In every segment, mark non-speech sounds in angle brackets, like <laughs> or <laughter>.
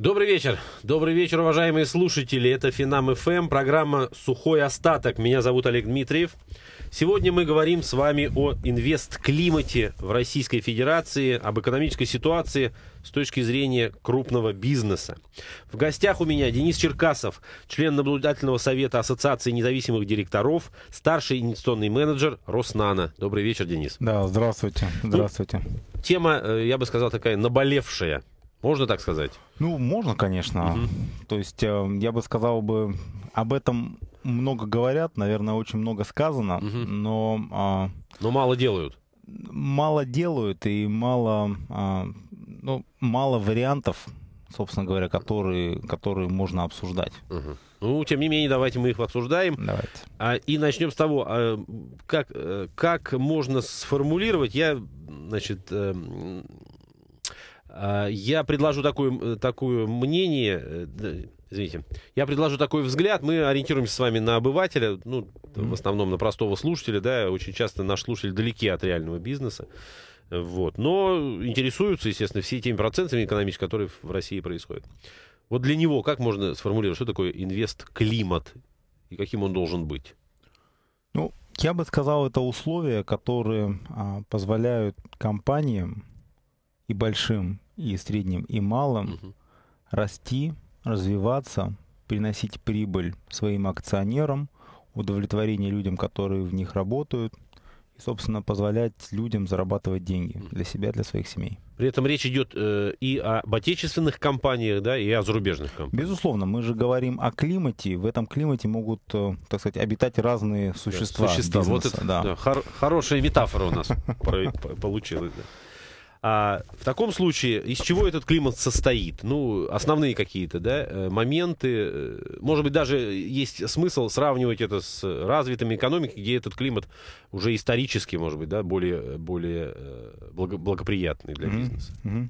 Добрый вечер. Добрый вечер, уважаемые слушатели. Это Финам ФМ, программа «Сухой остаток». Меня зовут Олег Дмитриев. Сегодня мы говорим с вами о инвест-климате в Российской Федерации, об экономической ситуации с точки зрения крупного бизнеса. В гостях у меня Денис Черкасов, член наблюдательного совета Ассоциации независимых директоров, старший инвестиционный менеджер Роснана. Добрый вечер, Денис. Да, здравствуйте. Ну, здравствуйте. Ну, тема, э, я бы сказал, такая наболевшая можно так сказать? Ну, можно, конечно. Угу. То есть, э, я бы сказал бы, об этом много говорят, наверное, очень много сказано, угу. но... А, но мало делают. Мало делают и мало, а, ну, мало вариантов, собственно говоря, которые, которые можно обсуждать. Угу. Ну, тем не менее, давайте мы их обсуждаем. Давайте. А, и начнем с того, а, как, э, как можно сформулировать. Я, значит, э, а, я предложу такое, э, такое мнение, э, извините, я предложу такой взгляд. Мы ориентируемся с вами на обывателя, ну, в основном на простого слушателя, да, очень часто наш слушатель далеки от реального бизнеса. Вот. Но интересуются, естественно, все теми процентами экономическими, которые в России происходят. Вот для него как можно сформулировать, что такое инвест-климат и каким он должен быть? Ну, я бы сказал, это условия, которые а, позволяют компаниям и большим и средним, и малым угу. расти, развиваться, приносить прибыль своим акционерам, удовлетворение людям, которые в них работают, и, собственно, позволять людям зарабатывать деньги для себя, для своих семей. При этом речь идет э, и об отечественных компаниях, да, и о зарубежных компаниях. Безусловно, мы же говорим о климате. В этом климате могут, э, так сказать, обитать разные существа. Да, существа. Бизнеса, вот это, да. Да, хор- хорошая метафора у нас <laughs> получилась. А в таком случае, из чего этот климат состоит? Ну, основные какие-то, да, э, моменты. Э, может быть, даже есть смысл сравнивать это с развитыми экономиками, где этот климат уже исторически, может быть, да, более, более э, благоприятный для бизнеса. Mm-hmm.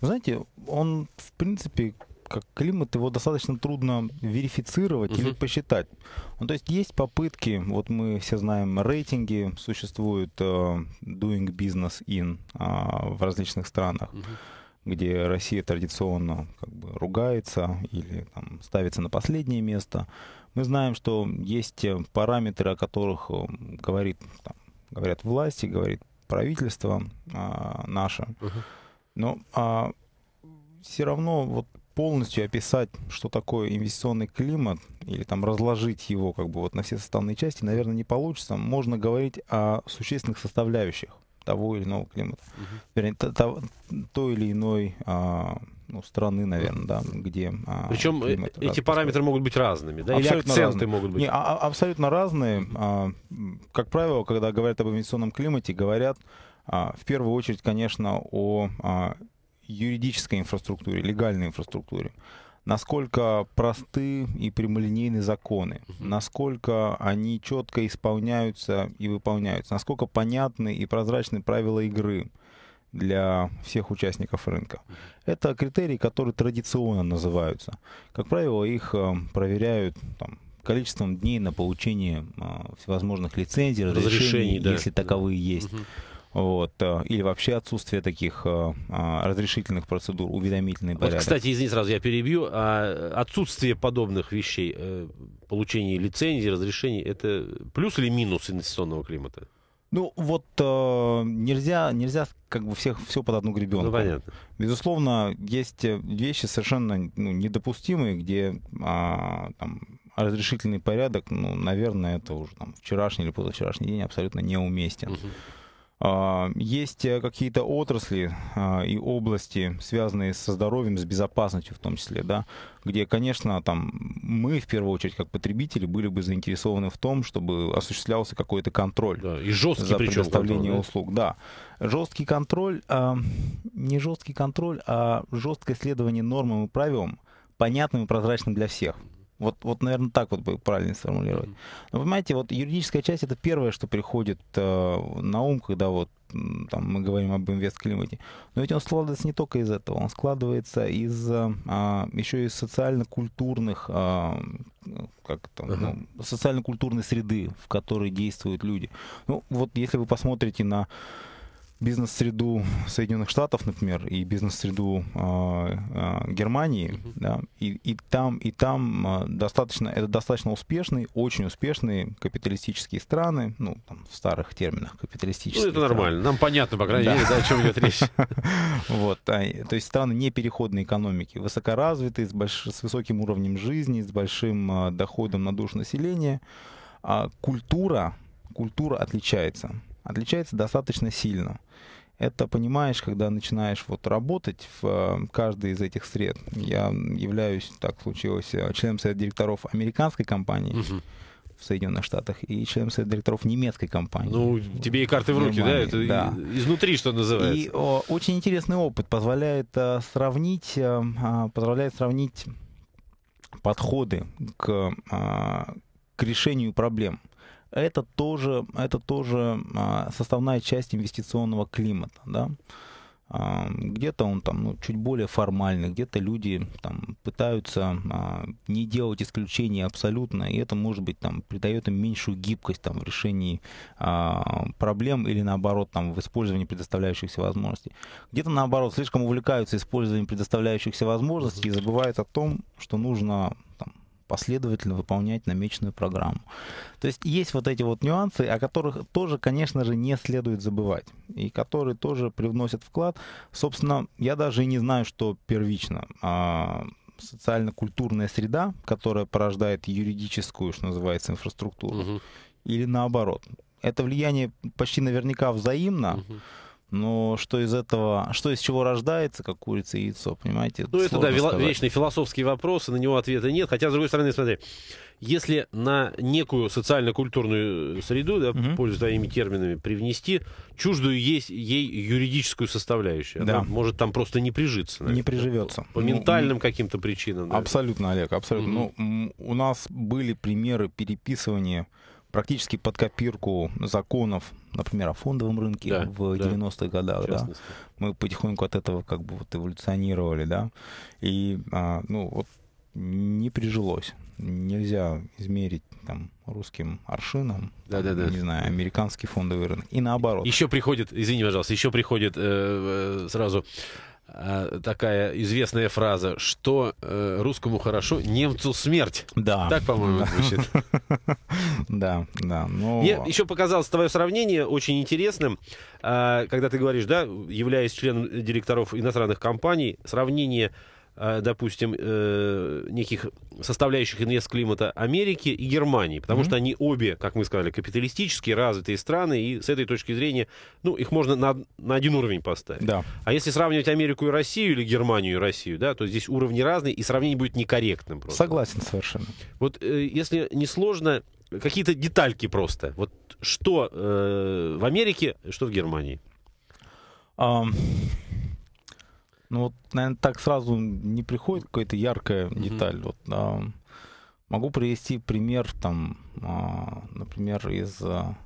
Знаете, он, в принципе, как климат, его достаточно трудно верифицировать Uh -huh. или посчитать. Ну, то есть есть попытки, вот мы все знаем рейтинги, существуют э, Doing Business In э, в различных странах. Uh -huh где Россия традиционно как бы ругается или там, ставится на последнее место. Мы знаем, что есть э, параметры, о которых э, говорит, там, говорят власти, говорит правительство а, наше. Но а, все равно вот полностью описать, что такое инвестиционный климат, или там разложить его как бы вот на все составные части, наверное, не получится. Можно говорить о существенных составляющих того или иного климата. Угу. Вернее, то, то, то или иной а, ну, страны, наверное, да, где... А, Причем э, климат эти параметры могут быть разными, да? Абсолютно Или акценты разные. могут быть? Не, а, а, абсолютно разные. А, как правило, когда говорят об инвестиционном климате, говорят а, в первую очередь, конечно, о а, юридической инфраструктуре, легальной инфраструктуре, насколько просты и прямолинейны законы, насколько они четко исполняются и выполняются, насколько понятны и прозрачны правила игры для всех участников рынка. Это критерии, которые традиционно называются. Как правило, их э, проверяют там, количеством дней на получение э, всевозможных лицензий, разрешений, разрешений да. если таковые есть. Угу вот, э, или вообще отсутствие таких э, а, разрешительных процедур, уведомительный порядок. Вот, кстати, извини, сразу я перебью, а отсутствие подобных вещей, э, получение лицензий, разрешений, это плюс или минус инвестиционного климата? Ну, вот э, нельзя, нельзя как бы всех все под одну гребенку. Ну, понятно. Безусловно, есть вещи совершенно ну, недопустимые, где а, там, разрешительный порядок, ну, наверное, это уже там, вчерашний или позавчерашний день абсолютно неуместен. Угу. А, есть э, какие-то отрасли а, и области, связанные со здоровьем, с безопасностью в том числе, да, где, конечно, там мы в первую очередь как потребители были бы заинтересованы в том, чтобы осуществлялся какой-то контроль да, и жесткий за предоставление контроль, услуг. Да, жесткий контроль, а, не жесткий контроль, а жесткое следование нормам и правилам, понятным и прозрачным для всех. Вот, вот, наверное, так вот бы правильно сформулировать. Но понимаете, вот юридическая часть это первое, что приходит э, на ум, когда вот там, мы говорим об инвестклимате. Но ведь он складывается не только из этого, он складывается из э, а, еще и социально-культурных, а, как там, uh-huh. ну, социально-культурной среды, в которой действуют люди. Ну, вот если вы посмотрите на бизнес-среду Соединенных Штатов, например, и бизнес-среду э, Германии, mm-hmm. да, и, и там, и там а, достаточно, это достаточно успешные, очень успешные капиталистические страны, ну, там, в старых терминах капиталистические. Ну, это страны. нормально, нам понятно, по крайней да. мере, да, о чем идет речь. <laughs> Вот, то есть страны непереходной экономики, высокоразвитые, с высоким уровнем жизни, с большим доходом на душу населения, культура, культура отличается отличается достаточно сильно. Это понимаешь, когда начинаешь вот работать в э, каждой из этих сред. Я являюсь, так случилось, э, членом совета директоров американской компании. Угу в Соединенных Штатах и членом совета директоров немецкой компании. Ну, тебе и карты в руки, Германии, да? Это да. изнутри, что называется. И о, очень интересный опыт позволяет э, сравнить, э, а, позволяет сравнить подходы к, э, к решению проблем это тоже, это тоже а, составная часть инвестиционного климата, да. А, где-то он там ну, чуть более формальный, где-то люди там, пытаются а, не делать исключения абсолютно, и это, может быть, там, придает им меньшую гибкость там, в решении проблем или, наоборот, там, в использовании предоставляющихся возможностей. Где-то, наоборот, слишком увлекаются использованием предоставляющихся возможностей и забывают о том, что нужно последовательно выполнять намеченную программу. То есть есть вот эти вот нюансы, о которых тоже, конечно же, не следует забывать, и которые тоже привносят вклад. Собственно, я даже и не знаю, что первично а, социально-культурная среда, которая порождает юридическую, что называется, инфраструктуру, угу. или наоборот. Это влияние почти наверняка взаимно. Угу но что из этого, что из чего рождается, как курица и яйцо, понимаете? Ну, это, да, сказать. вечный философский вопрос, и на него ответа нет. Хотя, с другой стороны, смотри, если на некую социально-культурную э, среду, да, угу. пользуясь твоими терминами, привнести чуждую есть ей юридическую составляющую, да. она может там просто не прижиться. Наверное, не приживется. По, по ну, ментальным каким-то причинам. Наверное. Абсолютно, Олег, абсолютно. Угу. Ну, у нас были примеры переписывания практически под копирку законов например, о фондовом рынке да, в да, 90-х годах, да, мы потихоньку от этого как бы вот эволюционировали, да, и, а, ну, вот не прижилось. Нельзя измерить там русским аршином, да, да, да. не знаю, американский фондовый рынок. И наоборот. Еще приходит, извини, пожалуйста, еще приходит э, э сразу Э, такая известная фраза, что э, русскому хорошо, немцу смерть. Да. Так, по-моему, звучит. <laughs> Да, да. Мне еще показалось твое сравнение очень интересным, э, когда ты говоришь, да, являясь членом директоров иностранных компаний, сравнение Э, допустим, э, неких составляющих инвестклимата Америки и Германии, потому mm-hmm. что они обе, как мы сказали, капиталистические, развитые страны, и с этой точки зрения, ну, их можно на, на один уровень поставить. Да. А если сравнивать Америку и Россию, или Германию и Россию, да, то здесь уровни разные, и сравнение будет некорректным просто. Согласен совершенно. Вот э, если не сложно, какие-то детальки просто. Вот что э, в Америке, что в Германии? Um... Ну вот, наверное, так сразу не приходит какая-то яркая mm-hmm. деталь. Вот, а, могу привести пример, там, а, например, из а,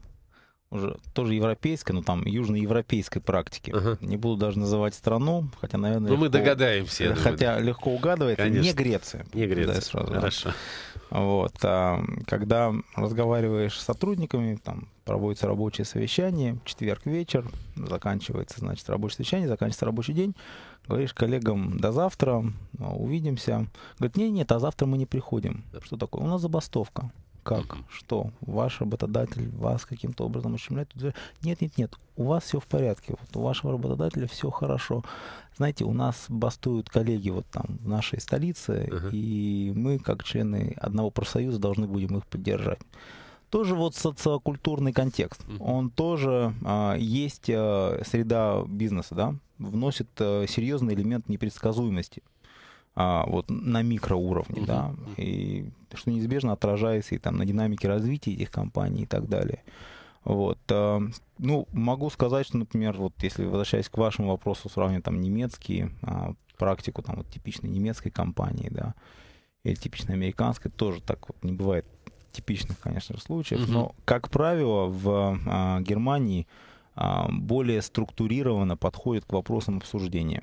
уже тоже европейской, но там южноевропейской практики. Ага. Не буду даже называть страну, хотя, наверное... Ну, легко, мы догадаемся. Хотя думаю. легко угадывается. Конечно. Не Греция. Не Греция. сразу, Хорошо. Да. Вот. А, когда разговариваешь с сотрудниками, там проводится рабочее совещание, четверг вечер, заканчивается, значит, рабочее совещание, заканчивается рабочий день, говоришь коллегам до завтра, увидимся. Говорит, нет, нет, а завтра мы не приходим. Что такое? У нас забастовка как, что, ваш работодатель вас каким-то образом ущемляет. Нет, нет, нет, у вас все в порядке, вот у вашего работодателя все хорошо. Знаете, у нас бастуют коллеги вот там в нашей столице, uh-huh. и мы, как члены одного профсоюза, должны будем их поддержать тоже вот социокультурный контекст. Он тоже э, есть э, среда бизнеса, да, вносит э, серьезный элемент непредсказуемости а, вот на микроуровне, uh-huh. да, и что неизбежно отражается и там на динамике развития этих компаний и так далее. Вот, а, ну, могу сказать, что, например, вот если возвращаясь к вашему вопросу, сравнивать там немецкие, а, практику там вот типичной немецкой компании, да, или типичной американской, тоже так вот не бывает типичных, конечно же, случаев, uh-huh. но, как правило, в а, Германии а, более структурированно подходят к вопросам обсуждения.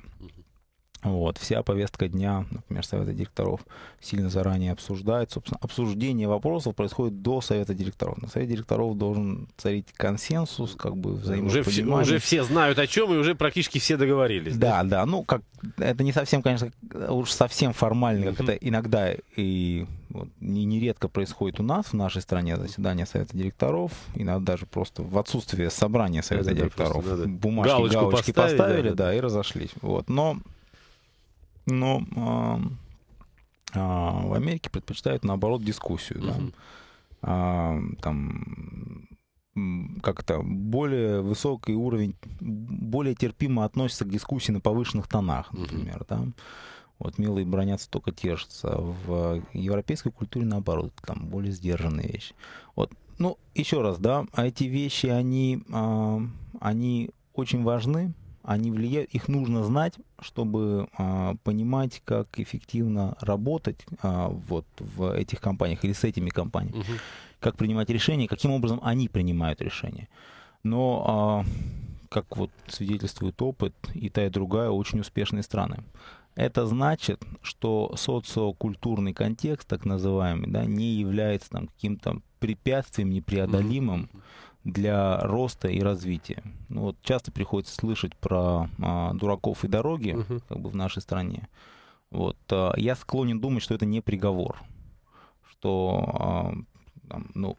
Вот, вся повестка дня, например, Совета директоров сильно заранее обсуждает. Собственно, обсуждение вопросов происходит до Совета директоров. На Совете директоров должен царить консенсус, как бы взаимопонимание. Уже все, уже все знают о чем, и уже практически все договорились. Да, да, да ну, как, это не совсем, конечно, уж совсем формально, как mm-hmm. это иногда и вот, не, нередко происходит у нас, в нашей стране, заседание Совета директоров, иногда даже просто в отсутствие собрания Совета это директоров. Просто, да, да. Бумажки, галочку, галочки поставили, поставили да, да, и разошлись. Вот, но но а, в Америке предпочитают, наоборот, дискуссию. Да? А, там как-то более высокий уровень, более терпимо относится к дискуссии на повышенных тонах, например, угу. да. Вот милые бронятся, только тешатся. В европейской культуре, наоборот, там более сдержанные вещи. Вот, ну, еще раз, да, эти вещи, они, они очень важны, они влияют, их нужно знать, чтобы а, понимать, как эффективно работать а, вот в этих компаниях или с этими компаниями, угу. как принимать решения, каким образом они принимают решения. Но а, как вот свидетельствует опыт, и та и другая очень успешные страны. Это значит, что социокультурный контекст, так называемый, да, не является там каким-то препятствием непреодолимым угу для роста и развития. Ну, вот часто приходится слышать про а, дураков и дороги угу. как бы в нашей стране. Вот, а, я склонен думать, что это не приговор, что а, там, ну,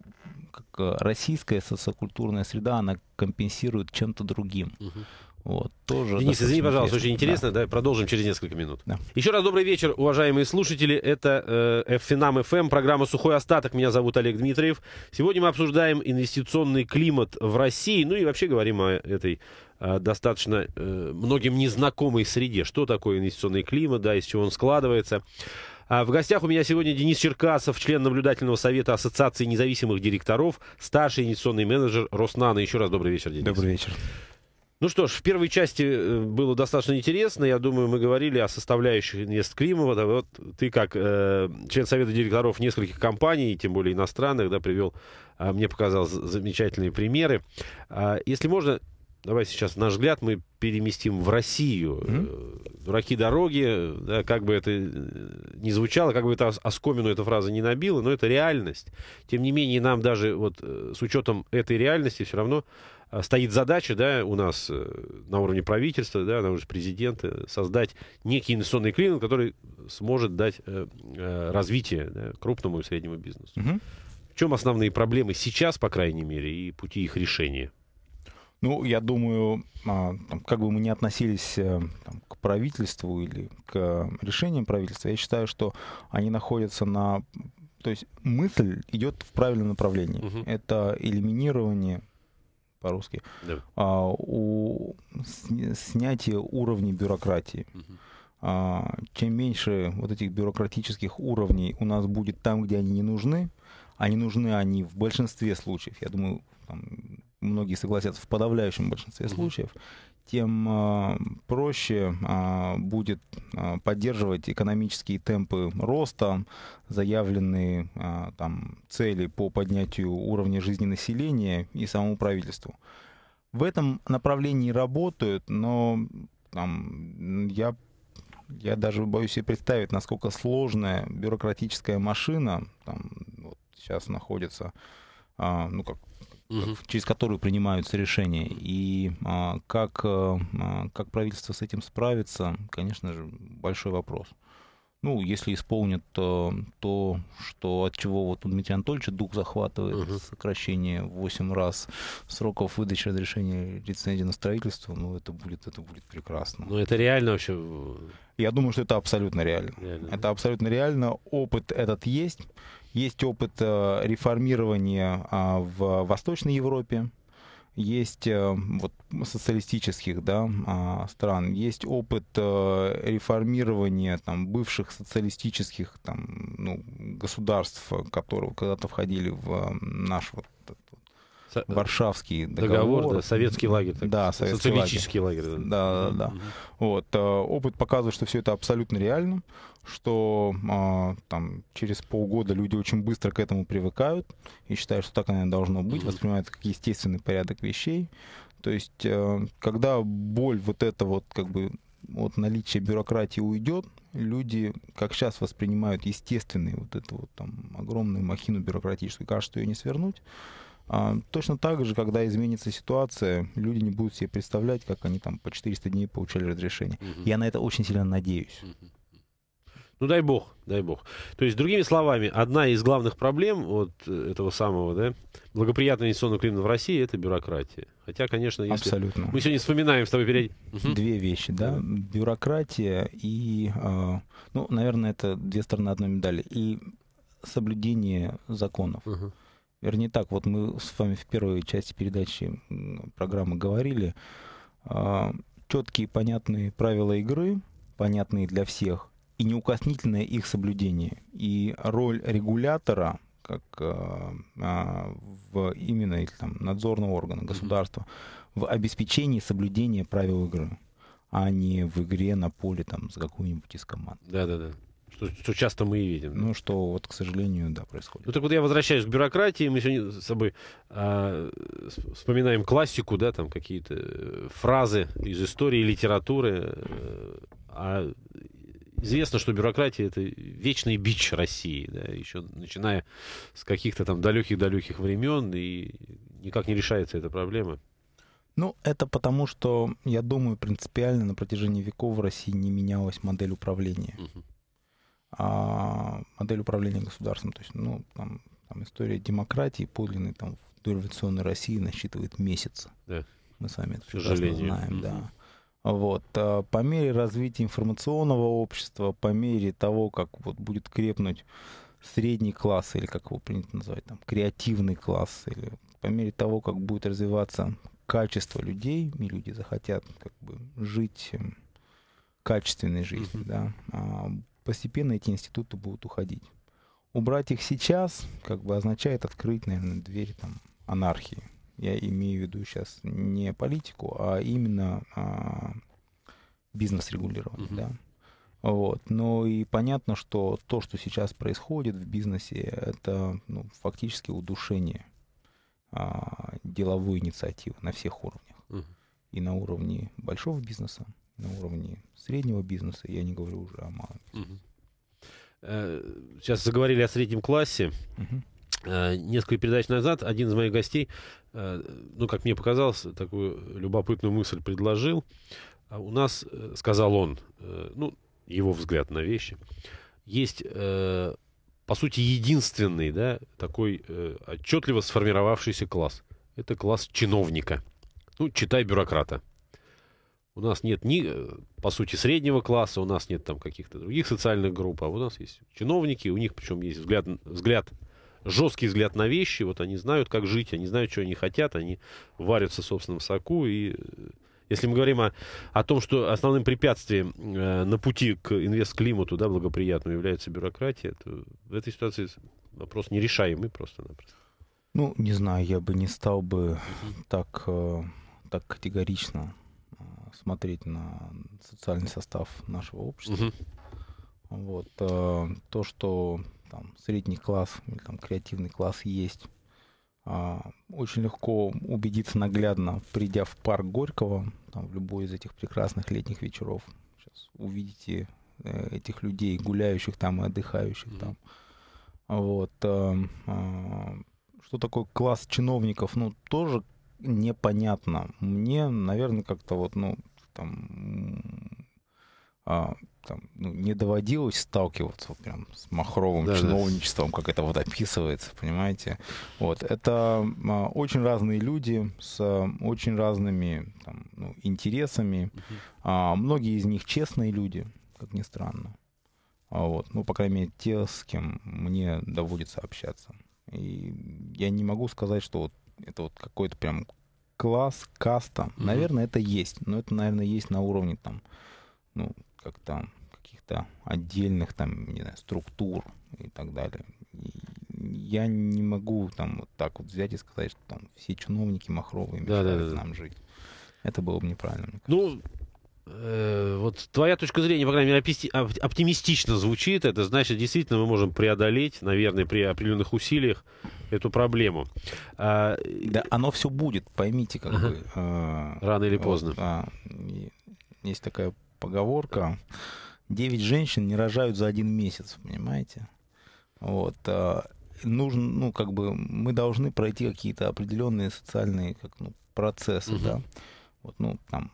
как а, российская социокультурная среда, она компенсирует чем-то другим. Угу. Вот, тоже Денис, извини, пожалуйста, интересно. очень интересно. Да. Давай продолжим через несколько минут. Да. Еще раз добрый вечер, уважаемые слушатели. Это э, Финам ФМ, эм, программа «Сухой остаток». Меня зовут Олег Дмитриев. Сегодня мы обсуждаем инвестиционный климат в России. Ну и вообще говорим о этой э, достаточно э, многим незнакомой среде. Что такое инвестиционный климат, да, из чего он складывается. А в гостях у меня сегодня Денис Черкасов, член наблюдательного совета Ассоциации независимых директоров, старший инвестиционный менеджер Роснана. Еще раз добрый вечер, Денис. Добрый вечер. Ну что ж, в первой части э, было достаточно интересно. Я думаю, мы говорили о составляющих инвест Климова. Да, вот ты как э, член совета директоров нескольких компаний, тем более иностранных, да, привел, э, мне показал замечательные примеры. Э, если можно, давай сейчас наш взгляд мы переместим в Россию. Mm-hmm. Дураки дороги, да, как бы это э, ни звучало, как бы это оскомину эта фраза не набила, но это реальность. Тем не менее, нам даже вот с учетом этой реальности все равно Э, стоит задача да, у нас э, на уровне правительства, да, на уровне президента, создать некий инвестиционный климат, который сможет дать э, развитие да, крупному и среднему бизнесу. Угу. В чем основные проблемы сейчас, по крайней мере, и пути их решения? Ну, я думаю, а, как бы мы ни относились там, к правительству или к решениям правительства, я считаю, что они находятся на... То есть мысль идет в правильном направлении. Угу. Это элиминирование по-русски, да. а, у, сня, снятие уровней бюрократии. А, чем меньше вот этих бюрократических уровней у нас будет там, где они не нужны, они а нужны они в большинстве случаев, я думаю, там, многие согласятся, в подавляющем большинстве угу. случаев, тем а, проще а, будет а, поддерживать экономические темпы роста, заявленные там, цели по поднятию уровня жизни населения и самому правительству. В этом направлении работают, но там, я, я даже боюсь себе представить, насколько сложная бюрократическая машина там, вот сейчас находится ну, как угу. через которую принимаются решения. И а, как, а, а, как правительство с этим справится, конечно же, большой вопрос. Ну, если исполнят а, то, что от чего вот у Дмитрия Анатольевича дух захватывает, угу. сокращение 8 раз сроков выдачи разрешения лицензии на строительство, ну, это будет, это будет прекрасно. Ну, это реально вообще? Я думаю, что это абсолютно реально. реально. Это абсолютно реально. Опыт этот есть. Есть опыт э, реформирования а, в Восточной Европе, есть э, вот, социалистических да, а, стран, есть опыт э, реформирования там, бывших социалистических там, ну, государств, которые когда-то входили в наш вот со- Варшавский договор. Договор, да, советский лагерь. Так, да, советский социалистический лагерь. лагерь. Да, да, да. Mm-hmm. Вот, э, опыт показывает, что все это абсолютно реально, что а, там, через полгода люди очень быстро к этому привыкают и считают, что так, наверное, должно быть, mm-hmm. воспринимают как естественный порядок вещей. То есть, э, когда боль вот это вот как бы вот наличие бюрократии уйдет, люди, как сейчас, воспринимают естественный вот эту вот там огромную махину бюрократическую, кажется, ее не свернуть. А, точно так же, когда изменится ситуация, люди не будут себе представлять, как они там по 400 дней получали разрешение. Угу. Я на это очень сильно надеюсь. Ну дай бог, дай бог. То есть, другими словами, одна из главных проблем вот э, этого самого, да, благоприятного инвестиционного климата в России это бюрократия. Хотя, конечно, если Абсолютно. мы сегодня вспоминаем с тобой перед... Две вещи, да? да. Бюрократия и, а, ну, наверное, это две стороны одной медали. И соблюдение законов. Угу вернее так, вот мы с вами в первой части передачи программы говорили, а, четкие понятные правила игры, понятные для всех, и неукоснительное их соблюдение. И роль регулятора, как а, а в именно там, надзорного органа государства, mm-hmm. в обеспечении соблюдения правил игры, а не в игре на поле там, с какой-нибудь из команд. Да-да-да что, что часто мы и видим. Ну, что вот, к сожалению, да, происходит. Ну, так вот я возвращаюсь к бюрократии. Мы сегодня с собой а, вспоминаем классику, да, там какие-то э, фразы из истории, литературы. Э, а известно, что бюрократия это вечный бич России, да, еще начиная с каких-то там далеких-далеких времен, и никак не решается эта проблема. Ну, это потому, что, я думаю, принципиально на протяжении веков в России не менялась модель управления. Угу. А, модель управления государством. То есть, ну, там, там история демократии подлинной там, в дореволюционной России насчитывает месяцы. Да. Мы с вами это прекрасно знаем, да. Вот. Э, по мере развития информационного общества, по мере того, как вот, будет крепнуть средний класс, или как его принято называть, там, креативный класс, или по мере того, как будет развиваться качество людей, и люди захотят как бы жить эм, качественной жизнью, mm-hmm. да, а, постепенно эти институты будут уходить. Убрать их сейчас как бы означает открыть, наверное, двери там, анархии. Я имею в виду сейчас не политику, а именно а, бизнес регулирование. Mm-hmm. Да? Вот. Но и понятно, что то, что сейчас происходит в бизнесе, это ну, фактически удушение а, деловой инициативы на всех уровнях. Угу. И на уровне большого бизнеса, на уровне среднего бизнеса, я не говорю уже о малом бизнесе. Э, сейчас заговорили о среднем классе. Угу несколько передач назад один из моих гостей, э, ну, как мне показалось, такую любопытную мысль предложил. А у нас, сказал он, ну, его взгляд на вещи, есть, по сути, единственный, да, такой отчетливо сформировавшийся класс. Это класс чиновника. Ну, читай бюрократа. У нас нет ни, э, по сути, среднего класса, у нас нет там каких-то других социальных групп, а у нас есть чиновники, у них причем есть взгляд, взгляд жесткий взгляд на вещи, вот они знают, как жить, они знают, что они хотят, они варятся в собственном соку. И э, если мы говорим о, о том, что основным препятствием э, на пути к инвест-климату, да, благоприятному является бюрократия, то в этой ситуации вопрос нерешаемый просто-напросто. Ну, не знаю, я бы не стал бы так, э, так категорично смотреть на социальный состав нашего общества. Угу. Вот, э, то, что там средний класс или там креативный класс есть, э, очень легко убедиться наглядно, придя в парк Горького, там, в любой из этих прекрасных летних вечеров. Сейчас увидите э, этих людей, гуляющих там и отдыхающих mm там. Вот. Э, э, что такое класс чиновников? Ну, тоже непонятно. Мне, наверное, как-то вот, ну, там, а, там ну, не доводилось сталкиваться прям с махровым да, чиновничеством, да. как это вот описывается, понимаете? Вот это а, очень разные люди с а, очень разными там, ну, интересами. Угу. А, многие из них честные люди, как ни странно. А, вот, ну по крайней мере те, с кем мне доводится общаться. И я не могу сказать, что вот это вот какой-то прям класс, каста. Mm-hmm. Наверное, это есть. Но это, наверное, есть на уровне там, ну, как там, каких-то отдельных там, не знаю, структур и так далее. И я не могу там вот так вот взять и сказать, что там все чиновники махровые мешают да, да, да. нам жить. Это было бы неправильно. Ну, Э, вот твоя точка зрения, по крайней мере, оптимистично звучит. Это значит, действительно, мы можем преодолеть, наверное, при определенных усилиях эту проблему. А, да, оно все будет, поймите, как ага. бы. А, Рано или поздно. Вот, а, есть такая поговорка. Девять женщин не рожают за один месяц, понимаете? Вот. А, нужно, ну, как бы, мы должны пройти какие-то определенные социальные как, ну, процессы, угу. да. Вот, ну, там,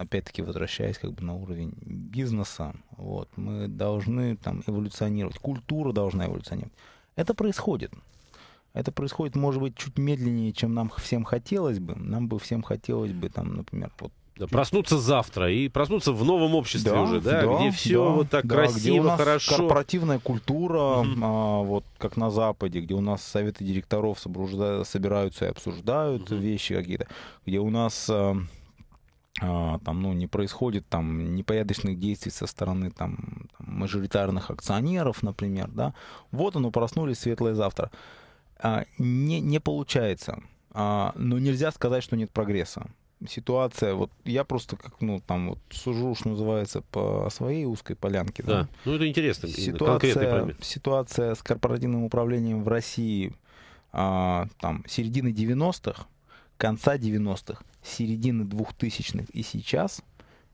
опять-таки возвращаясь как бы на уровень бизнеса, вот, мы должны там эволюционировать, культура должна эволюционировать. Это происходит. Это происходит, может быть, чуть медленнее, чем нам всем хотелось бы. Нам бы всем хотелось бы, там, например, вот да, проснуться завтра и проснуться в новом обществе да, уже, да, да где все да, вот так да, красиво, где у нас хорошо. Корпоративная культура, mm-hmm. а, вот как на Западе, где у нас советы директоров собружда... собираются и обсуждают mm-hmm. вещи какие-то, где у нас а, а, там, ну, не происходит там непорядочных действий со стороны там, там мажоритарных акционеров, например, да, вот оно, проснулись, светлое завтра. А, не, не получается, а, но нельзя сказать, что нет прогресса. Ситуация, вот я просто как, ну, там вот сужу, что называется, по своей узкой полянке. Да, да. ну это интересно, ситуация, ситуация с корпоративным управлением в России а, там середины 90-х, конца 90-х, середины 2000-х и сейчас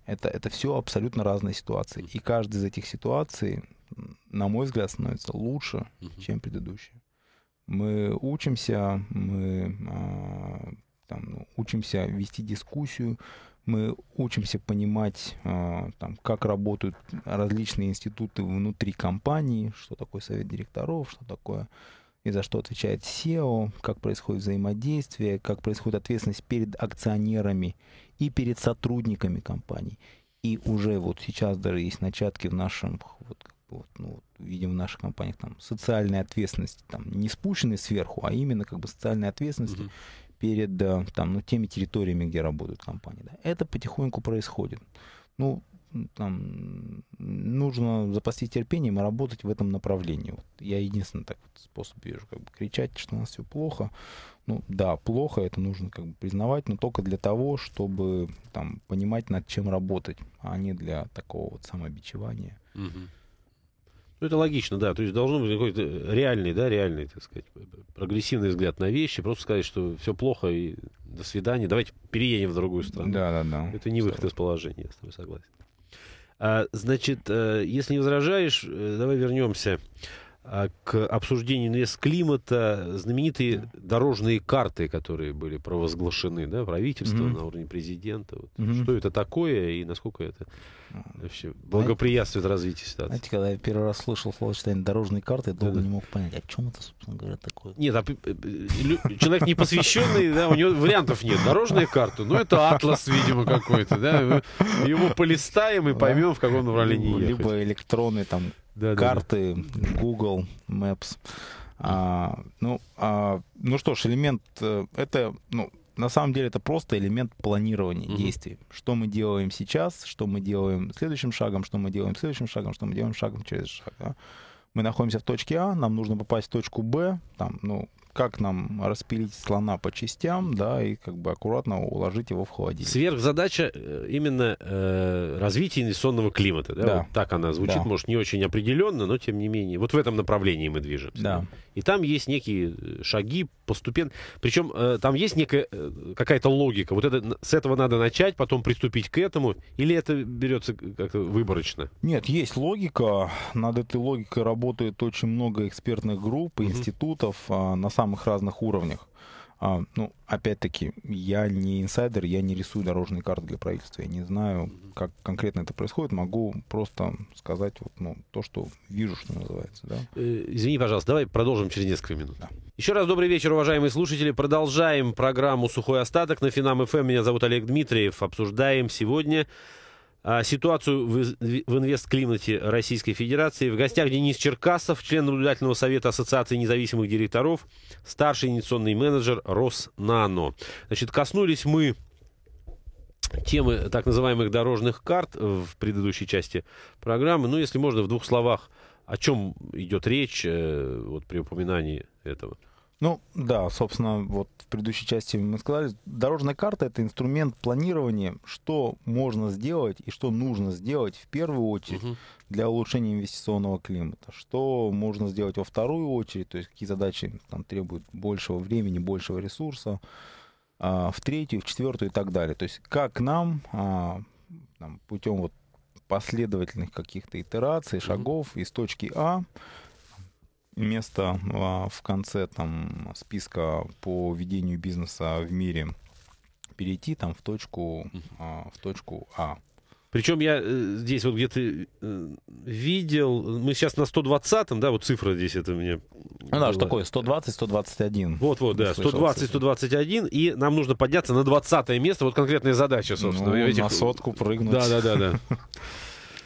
это, это все абсолютно разные ситуации. И каждая из этих ситуаций, на мой взгляд, становится лучше, чем предыдущая. Мы учимся, мы а, там, ну, учимся вести дискуссию, мы учимся понимать, а, там, как работают различные институты внутри компании, что такое совет директоров, что такое и за что отвечает SEO, как происходит взаимодействие, как происходит ответственность перед акционерами и перед сотрудниками компаний. И уже вот сейчас даже есть начатки в нашем, вот, вот, ну, вот, видим в наших компаниях там социальная ответственность, там не спущенная сверху, а именно как бы социальная ответственность mm-hmm. перед э, там, ну, теми территориями, где работают компании. Да. Это потихоньку происходит. Ну, там, нужно запастись терпением и работать в этом направлении. Вот я единственный так вот способ вижу, как бы кричать, что у нас все плохо. Ну да, плохо, это нужно как бы признавать, но только для того, чтобы там понимать, над чем работать, а не для такого вот самобичевания. Угу. Ну, это логично, да. То есть должно быть какой-то реальный, да, реальный, так сказать, прогрессивный взгляд на вещи. Просто сказать, что все плохо и до свидания, давайте переедем в другую страну. Да, да, да. Это не выход из положения, я с тобой согласен. А, значит, э, если не возражаешь, э, давай вернемся а, к обсуждению климата знаменитые дорожные карты, которые были провозглашены да, правительство mm-hmm. на уровне президента. Вот. Mm-hmm. Что это такое и насколько это вообще благоприятствует знаете, развитию ситуации? Знаете, когда я первый раз слышал слово сочетание дорожные карты, я долго да. не мог понять, о чем это, собственно говоря, такое. Нет, а, э, э, человек непосвященный, да, у него вариантов нет. Дорожная карта, ну это атлас, видимо, какой-то. Да? Его полистаем и поймем, в каком направлении ехать. Либо электронный там да, карты, да, да. Google Maps. А, ну, а, ну что ж, элемент э, это, ну, на самом деле это просто элемент планирования mm действий. Что мы делаем сейчас, что мы делаем следующим шагом, что мы делаем следующим шагом, что мы делаем шагом через шаг. Да? Мы находимся в точке А, нам нужно попасть в точку Б, там, ну, как нам распилить слона по частям, да, и как бы аккуратно уложить его в холодильник. Сверхзадача э, именно э, развитие инвестиционного климата, да? да. Вот так она звучит, да. может, не очень определенно, но тем не менее. Вот в этом направлении мы движемся. Да. да? И там есть некие э, шаги поступен, Причем э, там есть некая э, какая-то логика. Вот это, с этого надо начать, потом приступить к этому. Или это берется как-то выборочно? Нет, есть логика. Над этой логикой работает очень много экспертных групп, угу. институтов э, на самых разных уровнях. А, ну, опять-таки, я не инсайдер, я не рисую дорожные карты для правительства. Я не знаю, как конкретно это происходит. Могу просто сказать вот, ну, то, что вижу, что называется. Да? Э, извини, пожалуйста, давай продолжим через несколько минут. Да. Еще раз добрый вечер, уважаемые слушатели. Продолжаем программу «Сухой остаток» на Финам-ФМ. Эм. Меня зовут Олег Дмитриев. Обсуждаем сегодня а, ситуацию в, в инвестклимате Российской Федерации. В гостях Денис Черкасов, член наблюдательного совета Ассоциации независимых директоров, старший инвестиционный менеджер Роснано. Значит, коснулись мы темы так называемых дорожных карт в предыдущей части программы. Ну, если можно, в двух словах, о чем идет речь э, вот, при упоминании этого. Ну да, собственно, вот в предыдущей части мы сказали, дорожная карта это инструмент планирования, что можно сделать и что нужно сделать в первую очередь угу. для улучшения инвестиционного климата, что можно сделать во вторую очередь, то есть какие задачи там требуют большего времени, большего ресурса, а, в третью, в четвертую и так далее. То есть как нам а, там, путем вот последовательных каких-то итераций, шагов угу. из точки А место а, в конце там, списка по ведению бизнеса в мире перейти там, в, точку, а, в точку А. Причем я э, здесь вот где-то э, видел, мы сейчас на 120-м, да, вот цифра здесь это мне... Ну да, что такое, 120-121. Вот-вот, да, 120-121, и нам нужно подняться на 20 место, вот конкретная задача, собственно. Ну, этих... на сотку прыгнуть. Да-да-да. да. <laughs>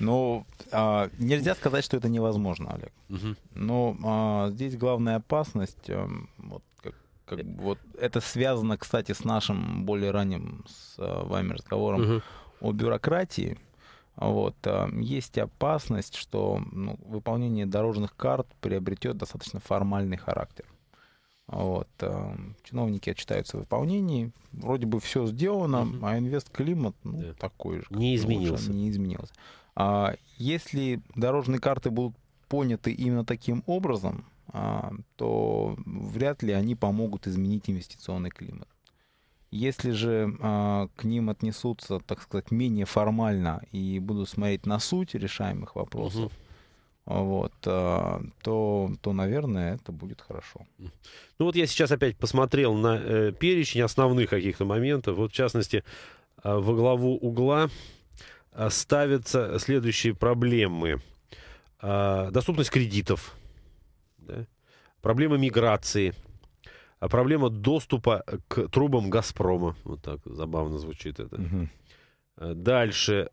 Ну, а, нельзя сказать, что это невозможно, Олег. Угу. Ну, Но а, здесь главная опасность, эм, вот, как, как, вот это связано, кстати, с нашим более ранним с э, вами разговором угу. о бюрократии. Вот. Эм, есть опасность, что ну, выполнение дорожных карт приобретет достаточно формальный характер. Вот. Эм, чиновники отчитаются о выполнении. Вроде бы все сделано, угу. а инвестклимат ну, да. такой же. Не изменился. Не изменился. А если дорожные карты будут поняты именно таким образом, а, то вряд ли они помогут изменить инвестиционный климат. Если же э, к ним отнесутся, так сказать, менее формально и будут смотреть на суть решаемых вопросов, вот, то, то, наверное, это будет хорошо. Ну вот я сейчас опять посмотрел на э, перечень основных каких-то моментов. Вот, в частности, э, во главу угла Э, ставятся следующие проблемы. Э, доступность кредитов, да? проблема миграции, а проблема доступа к трубам «Газпрома». Вот так забавно звучит это. Э, дальше.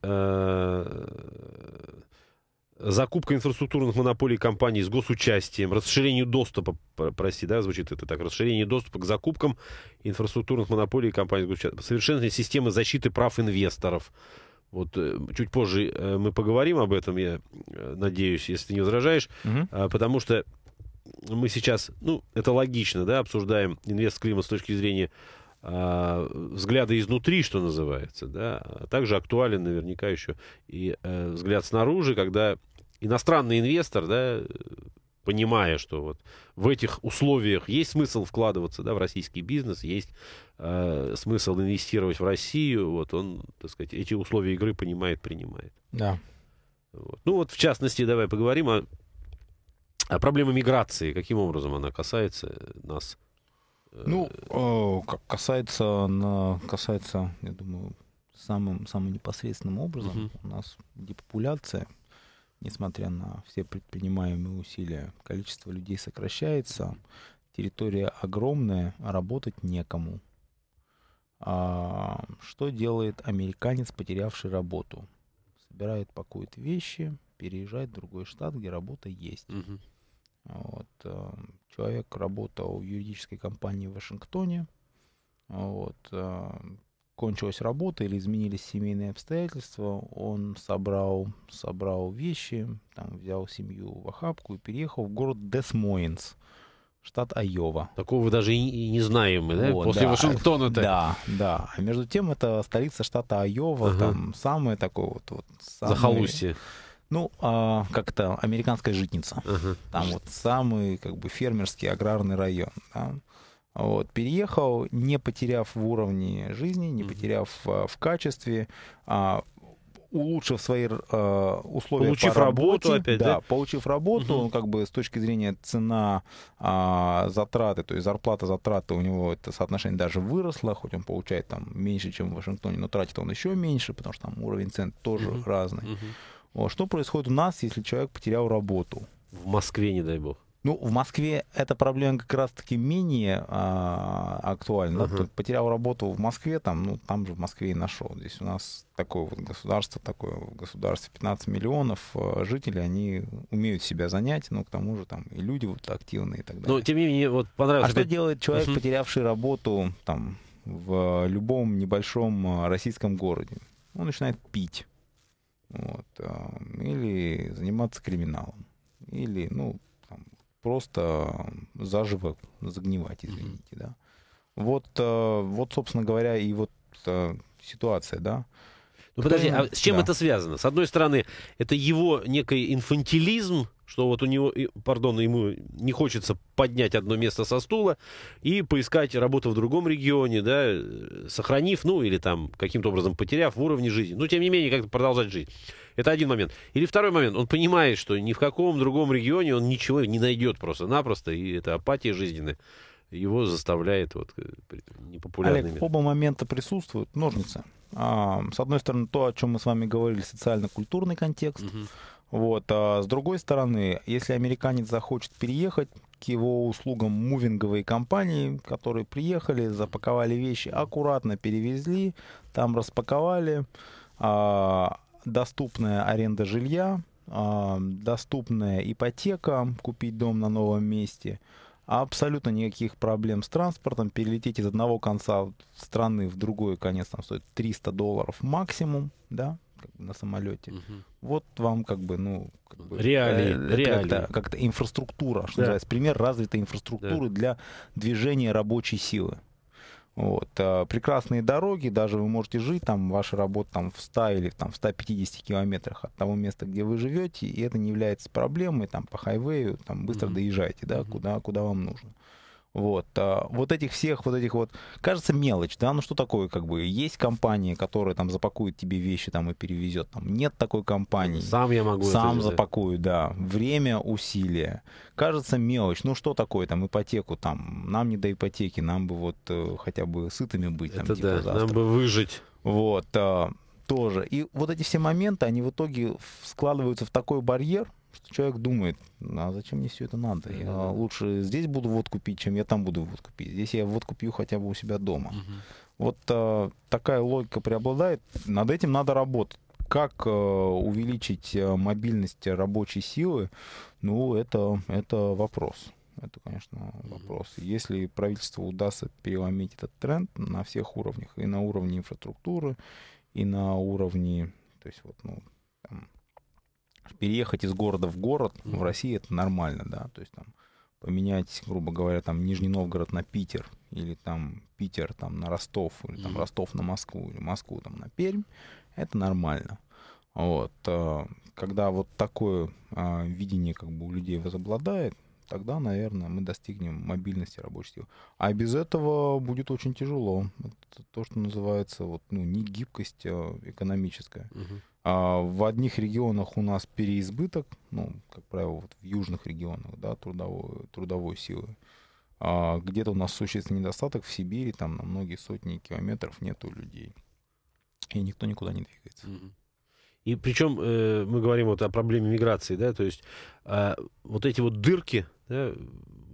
Закупка инфраструктурных монополий компаний с госучастием, расширению доступа, прости, да, звучит это так, расширение доступа к закупкам инфраструктурных монополий компаний с госучастием, совершенствование системы защиты прав инвесторов, вот э, чуть позже э, мы поговорим об этом, я э, надеюсь, если ты не возражаешь, угу. потому что мы сейчас, ну, это логично, да, обсуждаем инвестклимат с точки зрения а, взгляда изнутри, что называется, да, а также актуален наверняка еще и а, взгляд снаружи, когда иностранный инвестор, да, понимая, что вот в этих условиях есть смысл вкладываться да, в российский бизнес, есть э, смысл инвестировать в Россию, вот он, так сказать, эти условия игры понимает, принимает. Да. Вот. Ну вот, в частности, давай поговорим о, о проблеме миграции, каким образом она касается нас. Э, ну, э, касается, на, касается, я думаю, самым, самым непосредственным образом угу. у нас депопуляция, несмотря на все предпринимаемые усилия. Количество людей сокращается, территория огромная, а работать некому. А, что делает американец, потерявший работу? Собирает, пакует вещи, переезжает в другой штат, где работа есть. Угу. Вот, э, человек работал в юридической компании в Вашингтоне. Вот, э, кончилась работа или изменились семейные обстоятельства, он собрал, собрал вещи, там, взял семью в охапку и переехал в город Десмоинс, штат Айова. Такого даже и, не знаем мы, да? Вот, После да, Вашингтона-то. Да, да. А между тем это столица штата Айова, ага. там самое такое вот... вот самое... Захолустье. Ну, а, как-то американская житница. Ага. Там вот самый как бы фермерский аграрный район. Да? Вот, переехал, не потеряв в уровне жизни, не потеряв в, а, в качестве, а, улучшив свои э, условия получив по работе, работу опять, да, да? получив работу, угу. он как бы с точки зрения цена э, затраты, то есть зарплата затраты у него это соотношение даже выросло, хоть он получает там меньше, чем в Вашингтоне, но тратит он еще меньше, потому что там уровень цен тоже угу. разный. Угу. Вот, что происходит у нас, если человек потерял работу? В Москве, не дай бог. Ну, в Москве эта проблема как раз-таки менее а, актуальна. Угу. Да? Потерял работу в Москве, там, ну, там же в Москве и нашел. Здесь у нас такое вот государство, такое государство 15 миллионов а, жителей, они умеют себя занять, но ну, к тому же там и люди вот активные и так далее. Но тем не менее, вот понравилось. А что делает человек, угу. потерявший работу там в а, любом небольшом а, российском городе? Он начинает пить вот, или заниматься криминалом, или, ну, просто заживо загнивать, извините, да. Вот, э, вот, собственно говоря, и вот э, ситуация, да. Ну подожди, а с чем да. это связано? С одной стороны, это его некий инфантилизм, что вот у него, пардон, ему не хочется поднять одно место со стула и поискать работу в другом регионе, да, э, сохранив, ну, или там каким-то образом потеряв в уровне жизни. Но, ну, тем не менее, как-то продолжать жить. Это один момент. Или второй момент. Он понимает, что ни в каком другом регионе он ничего не найдет просто-напросто, и это апатия жизненная его заставляет вот э, непопулярными. Олег, оба момента присутствуют. Ножницы. А, с одной стороны, то, о чем мы с вами говорили, социально-культурный контекст. Угу. Вот. А с другой стороны, если американец захочет переехать, к его услугам мувинговые компании, которые приехали, запаковали вещи, аккуратно перевезли, там распаковали. А, доступная аренда жилья, а, доступная ипотека, купить дом на новом месте. Абсолютно никаких проблем с транспортом. Перелететь из одного конца страны в другой конец там стоит 300 долларов максимум, да, на самолете. Угу. Вот вам как бы, ну... Как бы, реалии, э, это реалии. Как-то, как-то инфраструктура, что да. называется. Пример развитой инфраструктуры да. для движения рабочей силы. Вот. А, прекрасные дороги, даже вы можете жить, там ваша работа там, в 100 или там, в 150 километрах от того места, где вы живете, и это не является проблемой, там по хайвею, там быстро mm-hmm. доезжаете, да, mm-hmm. куда, куда вам нужно. Вот, а, вот этих всех, вот этих вот, кажется мелочь, да, ну что такое, как бы, есть компания, которая там запакует тебе вещи там и перевезет, там нет такой компании. Сам я могу. Сам запакую, да. Время, усилия. Кажется мелочь, ну что такое, там ипотеку, там, нам не до ипотеки, нам бы вот э, хотя бы сытыми быть. Там, Это типа, да, завтра. нам бы выжить. Вот, э, тоже. И вот эти все моменты, они в итоге складываются в такой барьер, человек думает, а зачем мне все это надо? Я лучше здесь буду водку пить, чем я там буду водку пить. Здесь я водку пью хотя бы у себя дома. Угу. Вот а, такая логика преобладает. Над этим надо работать. Как а, увеличить э, мобильность рабочей силы? Ну, это, это вопрос. Это, конечно, вопрос. Если правительству удастся переломить этот тренд на всех уровнях, и на уровне инфраструктуры, и на уровне, то есть вот, ну, переехать из города в город ну, в России это нормально, да, то есть там поменять, грубо говоря, там Нижний Новгород на Питер, или там Питер там на Ростов, или там Ростов на Москву, или Москву там на Пермь, это нормально. Вот. Э, когда вот такое э, видение как бы у людей возобладает, тогда, наверное, мы достигнем мобильности рабочей силы. А без этого будет очень тяжело. Это то, что называется вот, ну, не гибкость а экономическая. Угу. А в одних регионах у нас переизбыток, ну, как правило, вот в южных регионах, да, трудовой, трудовой силы. А где-то у нас существенный недостаток, в Сибири там на многие сотни километров нету людей. И никто никуда не двигается. Угу. И причем э, мы говорим вот о проблеме миграции, да, то есть э, вот эти вот дырки, да,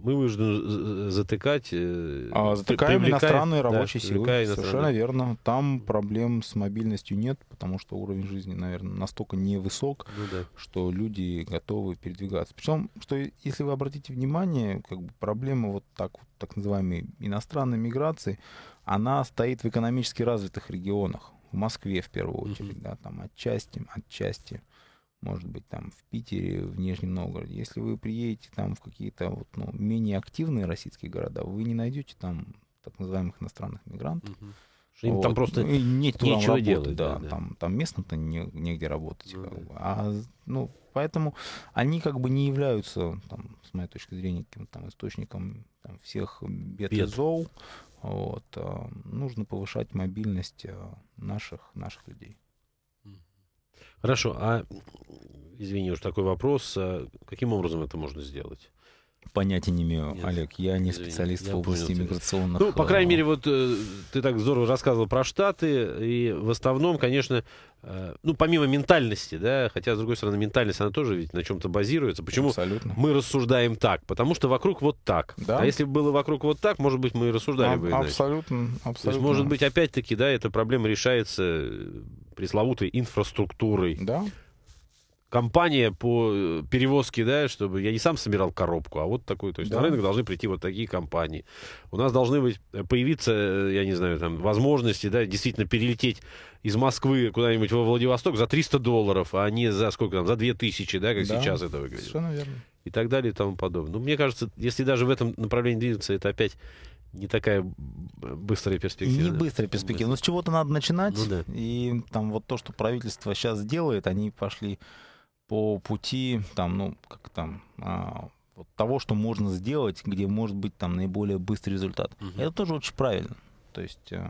мы вынуждены затыкать. Э, а, затыкаем иностранные рабочие да, силы. Совершенно да. верно. Там проблем с мобильностью нет, потому что уровень жизни, наверное, настолько невысок, ну, да. что люди готовы передвигаться. Причем, что если вы обратите внимание, как бы проблема вот так вот так называемой иностранной миграции, она стоит в экономически развитых регионах в Москве в первую очередь, mm-hmm. да, там отчасти, отчасти, может быть, там в Питере, в Нижнем Новгороде. Если вы приедете там в какие-то вот, ну, менее активные российские города, вы не найдете там так называемых иностранных мигрантов. Mm-hmm что им вот. там просто нет ну, нечего делать. Да, да, Там, там местно-то не, негде работать. Ну, как А, ну, поэтому они как бы не являются, там, с моей точки зрения, каким-то там источником там, всех бед, бед. и зол. Вот. А, нужно повышать мобильность а, наших, наших людей. Хорошо, а извини уж такой вопрос, а каким образом это можно сделать? Понятия не имею, Нет, Олег. Я не специалист я в области понял, миграционных. Ну, по крайней э, мере, вот э, ты так здорово рассказывал про Штаты. И в основном, конечно, э, ну, помимо ментальности, да, хотя, с другой стороны, ментальность, она тоже ведь на чем-то базируется. Почему Абсолютно. мы рассуждаем так? Потому что вокруг вот так. Да. А если бы было вокруг вот так, может быть, мы и рассуждали а, бы иначе. Абсолютно, абсолютно. То есть, может быть, опять-таки, да, эта проблема решается пресловутой инфраструктурой. Да компания по э, перевозке, да, чтобы я не сам собирал коробку, а вот такую. То есть да. на рынок должны прийти вот такие компании. У нас должны быть, э, появиться, э, я не знаю, там, возможности, да, действительно перелететь из Москвы куда-нибудь во Владивосток за 300 долларов, а не за сколько там, за 2000, да, как да, сейчас это выглядит. Совершенно верно. И так далее и тому подобное. Ну, мне кажется, если даже в этом направлении двигаться, это опять не такая быстрая перспектива. Не да? быстрая перспектива. Но с чего-то надо начинать. Ну, да. И там вот то, что правительство сейчас делает, они пошли по пути там, ну, как там, а, вот того, что можно сделать, где может быть там наиболее быстрый результат. Угу. Это тоже очень правильно. То есть э,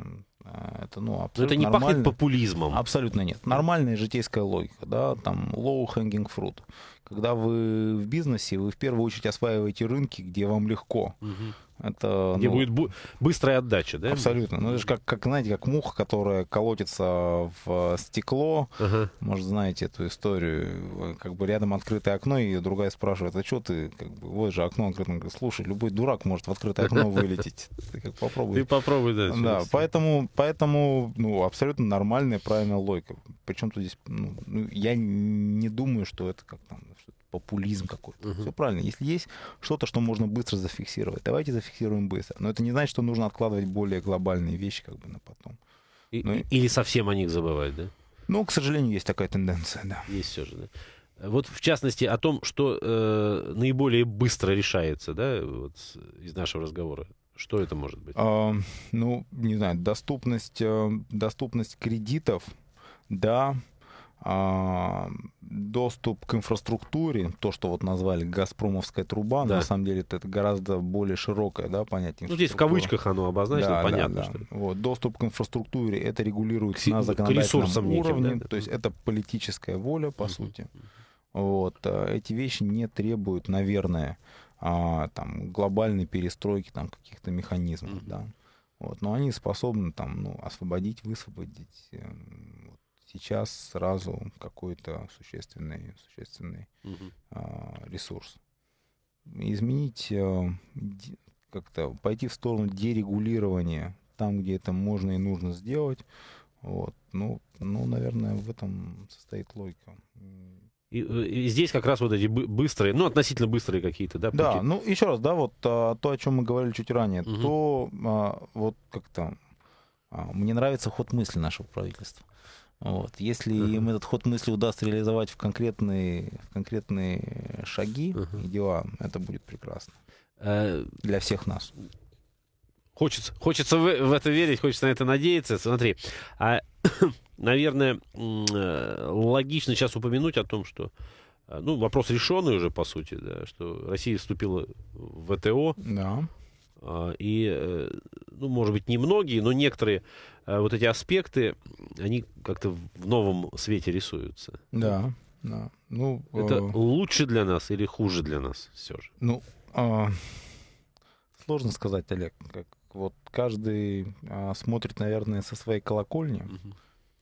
а, это, ну, абсолютно Но это не нормально. пахнет популизмом. Абсолютно нет. Нормальная житейская логика, да, там low hanging fruit. Когда вы в бизнесе, вы в первую очередь осваиваете рынки, где вам легко. Это, Где ну, будет бу- быстрая отдача, да? Абсолютно. Ну, это же как, как, знаете, как муха, которая колотится в э, стекло. Ага. Может, знаете эту историю. Э, как бы рядом открытое окно, и другая спрашивает, а что ты? Как бы, вот же окно открыто. Он говорит, слушай, любой дурак может в открытое окно <laughs> вылететь. Ты как попробуй. Ты попробуй, да. Да, поэтому, поэтому ну, абсолютно нормальная, правильная логика. Причем тут здесь, ну, ну, я не думаю, что это как там популизм какой-то. Угу. Все правильно. Если есть что-то, что можно быстро зафиксировать, давайте зафиксируем быстро. Но это не значит, что нужно откладывать более глобальные вещи как бы на потом. И, Но... Ну или совсем о них забывать, да? Ну, к сожалению, есть такая тенденция, да. Есть все же, да. Вот в частности о том, что э, наиболее быстро решается, да, вот из нашего разговора. Что это может быть? А, ну, не знаю, доступность, э, доступность кредитов, да, а, доступ к инфраструктуре, то, что вот назвали «Газпромовская труба», да. на самом деле это гораздо более широкое да, понятие. Ну, здесь в кавычках оно обозначено, да, понятно. Да, да. Что Вот, доступ к инфраструктуре, это регулирует, к, на законодательном к уровне, неким, да, то есть это политическая воля, по uh-huh. сути. Вот, а, эти вещи не требуют, наверное, а, там, глобальной перестройки там, каких-то механизмов, uh-huh. да. Вот, но они способны там, ну, освободить, высвободить эм, сейчас сразу какой-то существенный, существенный угу. а, ресурс. Изменить, э, как-то пойти в сторону дерегулирования там, где это можно и нужно сделать. Вот. Ну, ну, наверное, в этом состоит логика. И, э, и здесь как раз вот эти быстрые, ну, относительно быстрые какие-то, да? Пути. Да, ну, еще раз, да, вот а, то, о чем мы говорили чуть ранее, угу. то а, вот как-то а, мне нравится ход мысли нашего правительства. Вот. Если uh-huh. им этот ход мысли удастся реализовать в конкретные, в конкретные шаги uh-huh. и дела, это будет прекрасно. Uh-huh. Для всех нас. Хочется, хочется в, в это верить, хочется на это надеяться. Смотри, а, <coughs> наверное, э, логично сейчас упомянуть о том, что э, ну, вопрос решенный уже, по сути, да, что Россия вступила в ВТО. Да. А, и, ну, может быть, не многие, но некоторые а вот эти аспекты, они как-то в новом свете рисуются. Да, да. Ну, это э... лучше для нас или хуже для нас все же? Ну, э... сложно сказать, Олег. Как, вот каждый э, смотрит, наверное, со своей колокольни. Угу.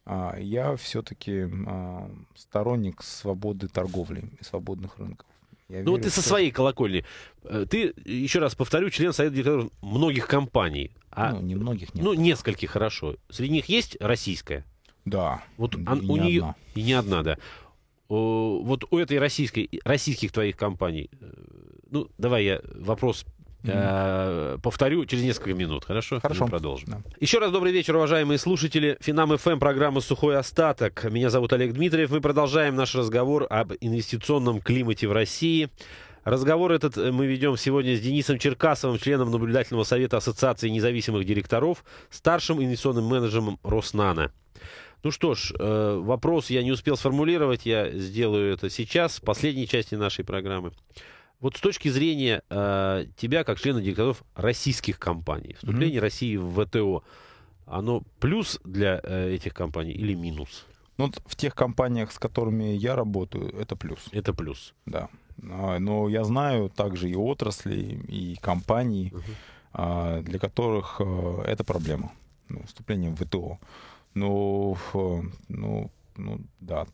А, я все-таки э, сторонник свободы торговли и свободных рынков. Я ну, вот ты что... со своей колокольни. Э, ты, еще раз повторю, член Совета директоров многих компаний. А, ну, не многих, нет. Ну, нескольких, хорошо. Среди них есть российская? Да. Вот и он, не у нее... Одна. И не одна, да. О, вот у этой российской, российских твоих компаний, э, ну, давай я вопрос Mm-hmm. Повторю через несколько минут, хорошо? Хорошо. Мы продолжим. Да. Еще раз добрый вечер, уважаемые слушатели. Финам ФМ, программа «Сухой остаток». Меня зовут Олег Дмитриев. Мы продолжаем наш разговор об инвестиционном климате в России. Разговор этот э, мы ведем сегодня с Денисом Черкасовым, членом наблюдательного совета Ассоциации независимых директоров, старшим инвестиционным менеджером Роснана. Ну что ж, э, вопрос я не успел сформулировать, я сделаю это сейчас, в последней части нашей программы вот с точки зрения э, тебя, как члена директоров российских компаний, вступление mm-hmm. России в ВТО, оно плюс для э, этих компаний или минус? Ну, в тех компаниях, с которыми я работаю, это плюс. Это плюс. Да. А, но я знаю также и отрасли, и компании, uh-huh. для которых э, это проблема. Ну, вступление в ВТО. Ну, ну, ну да,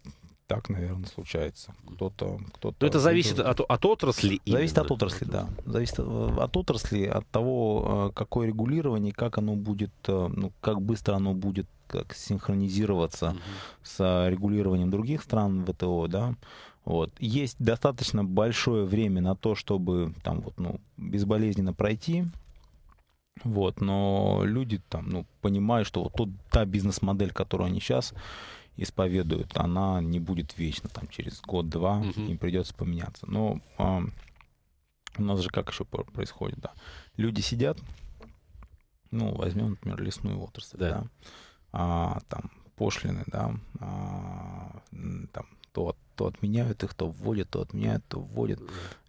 так, наверное, случается. Кто-то, кто-то. Ну, это зависит от, от отрасли. Именно. Зависит от отрасли, да. Зависит э, от отрасли, от того, э, какое регулирование, как оно будет, э, ну, как быстро оно будет как синхронизироваться угу. с регулированием других стран ВТО, да. Вот. Есть достаточно большое время на то, чтобы там вот, ну, безболезненно пройти. Вот, но люди там, ну, понимают, что вот тот, та бизнес-модель, которую они сейчас исповедуют, она не будет вечно, там через год-два угу. им придется поменяться. Но э, у нас же как еще происходит, да? Люди сидят, ну, возьмем, например, лесную отрасль, да, да? А, там пошлины, да, а, там то, то отменяют их, то вводят, то отменяют, то вводят.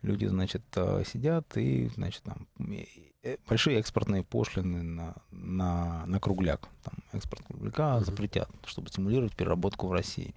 Люди, значит, а, сидят и, значит, там э, большие экспортные пошлины на, на, на кругляк, там, экспорт угля запретят, чтобы стимулировать переработку в России.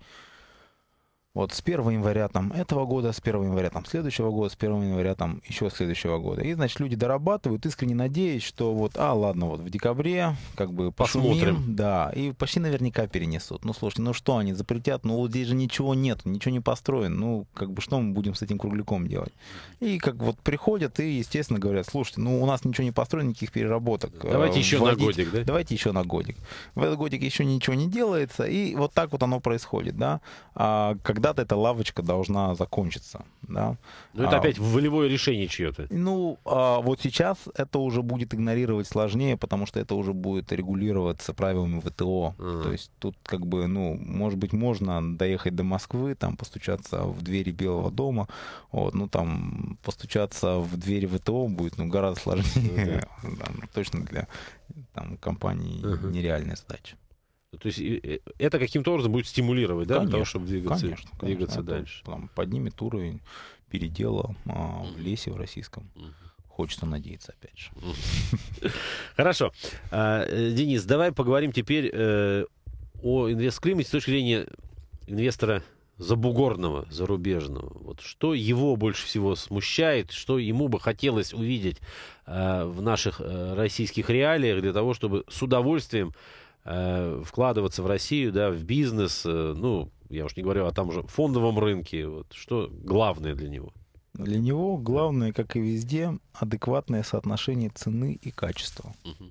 Вот с 1 января там этого года, с 1 января там следующего года, с 1 января там еще следующего года. И, значит, люди дорабатывают, искренне надеясь, что вот, а, ладно, вот в декабре как бы пошумим, Посмотрим. Да, и почти наверняка перенесут. Ну, слушайте, ну что они запретят? Ну, вот здесь же ничего нет, ничего не построено. Ну, как бы что мы будем с этим кругляком делать? И как вот приходят и, естественно, говорят, слушайте, ну у нас ничего не построено, никаких переработок. Э, Давайте еще вводить. на годик, да? Давайте еще на годик. В этот годик еще ничего не делается, и вот так вот оно происходит, да. А, когда когда-то эта лавочка должна закончиться. Да? Ну, это а, опять волевое решение чье-то. Ну, а, вот сейчас это уже будет игнорировать сложнее, потому что это уже будет регулироваться правилами ВТО. Mm. То есть тут как бы, ну, может быть, можно доехать до Москвы, там постучаться в двери Белого дома, вот, ну, там постучаться в двери ВТО будет, ну, гораздо сложнее. Mm-hmm. Ну <laughs> там, ну, точно для там, компании uh-huh. нереальная задача. То есть э, это каким-то образом будет стимулировать, да, конечно, для того, чтобы двигаться, конечно, конечно, двигаться это, дальше. Там, поднимет уровень передела а, в лесе в российском. Хочется надеяться, опять же. <laughs> Хорошо. А, э, Денис, давай поговорим теперь э, о инвестклимате с точки зрения инвестора забугорного, зарубежного. Вот что его больше всего смущает, что ему бы хотелось увидеть а, в наших российских реалиях для того, чтобы с удовольствием Э, вкладываться в Россию, да, в бизнес, э, ну, я уж не говорю о том же фондовом рынке, вот, что главное для него? Для него главное, как и везде, адекватное соотношение цены и качества. Угу.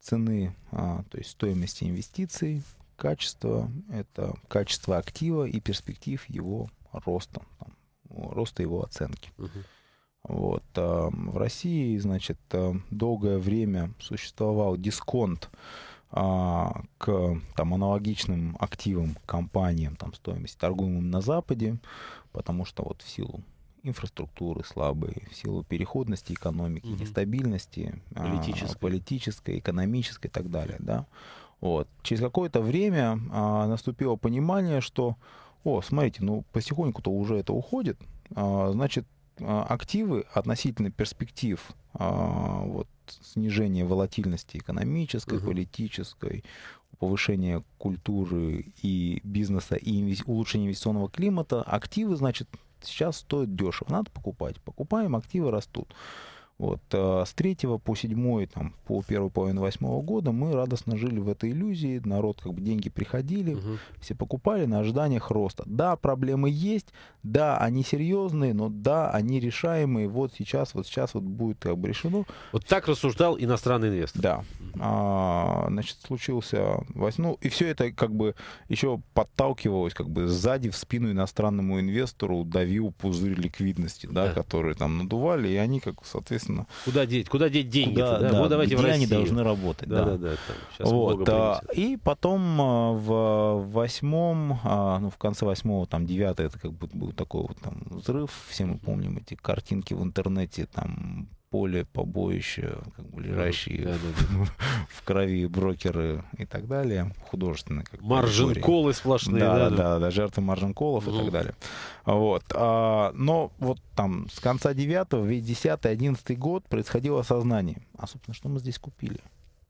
Цены, а, то есть стоимости инвестиций, качество, это качество актива и перспектив его роста, там, роста его оценки. Угу. Вот. А в России, значит, э, долгое время существовал дисконт, а, к там, аналогичным активам, компаниям, там, стоимость торгуемым на Западе, потому что вот в силу инфраструктуры слабой, в силу переходности экономики, угу. нестабильности а, политической. А, политической, экономической и так далее. Да? Вот. Через какое-то время а, наступило понимание, что, о, смотрите, ну потихоньку-то уже это уходит, а, значит, а, активы относительно перспектив а, вот, снижения волатильности экономической, угу. политической, повышения культуры и бизнеса и инвес... улучшения инвестиционного климата, активы, значит, сейчас стоят дешево. Надо покупать. Покупаем, активы растут. Вот. А с 3 по 7, там, по первую половину 8 года мы радостно жили в этой иллюзии, народ как бы деньги приходили, угу. все покупали на ожиданиях роста. Да, проблемы есть, да, они серьезные, но да, они решаемые, вот сейчас, вот сейчас вот будет как бы решено. Вот так рассуждал иностранный инвестор. Да. А, значит, случился 8, ну и все это как бы еще подталкивалось как бы сзади в спину иностранному инвестору давил пузырь ликвидности, да, да. которые там надували, и они как, соответственно, собственно. Куда деть? Куда деть деньги? Куда, да, да, вот давайте где в Россию. они должны работать. Да, да, да. да там вот, а, и потом а, в восьмом, а, ну, в конце восьмого, там, девятое это как бы был такой вот там взрыв. Все мы помним эти картинки в интернете, там, поле, побоище, как бы лежащие да, да, <laughs> да. в крови брокеры и так далее, художественные. Как маржин сплошные. Да, да, да, да, жертвы маржинколов угу. и так далее. Вот. А, но вот там с конца 9 в весь 10-11 год происходило осознание. А, собственно, что мы здесь купили?